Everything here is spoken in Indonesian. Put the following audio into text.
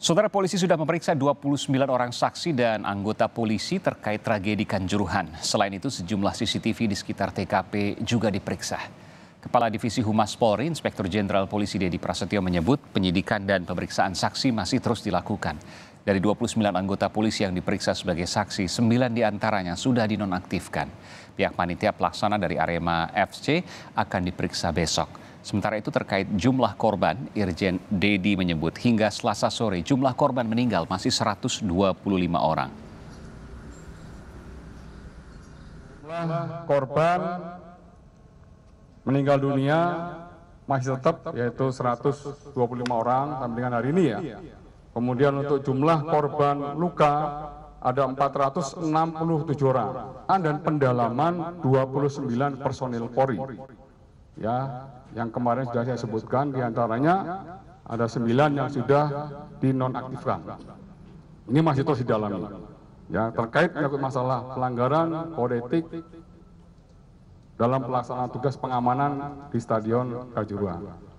Saudara polisi sudah memeriksa 29 orang saksi dan anggota polisi terkait tragedi Kanjuruhan. Selain itu sejumlah CCTV di sekitar TKP juga diperiksa. Kepala Divisi Humas Polri, Inspektur Jenderal Polisi Dedi Prasetyo menyebut penyidikan dan pemeriksaan saksi masih terus dilakukan. Dari 29 anggota polisi yang diperiksa sebagai saksi, 9 diantaranya sudah dinonaktifkan. Pihak panitia pelaksana dari Arema FC akan diperiksa besok. Sementara itu terkait jumlah korban, Irjen Dedi menyebut hingga selasa sore jumlah korban meninggal masih 125 orang. Jumlah korban meninggal dunia masih tetap yaitu 125 orang sampai dengan hari ini ya. Kemudian untuk jumlah korban luka ada 467 orang dan pendalaman 29 personil Polri ya yang kemarin sudah saya sebutkan diantaranya ada sembilan yang sudah dinonaktifkan. Ini masih terus didalami. Ya terkait masalah pelanggaran kode etik dalam pelaksanaan tugas pengamanan di Stadion Kanjuruhan.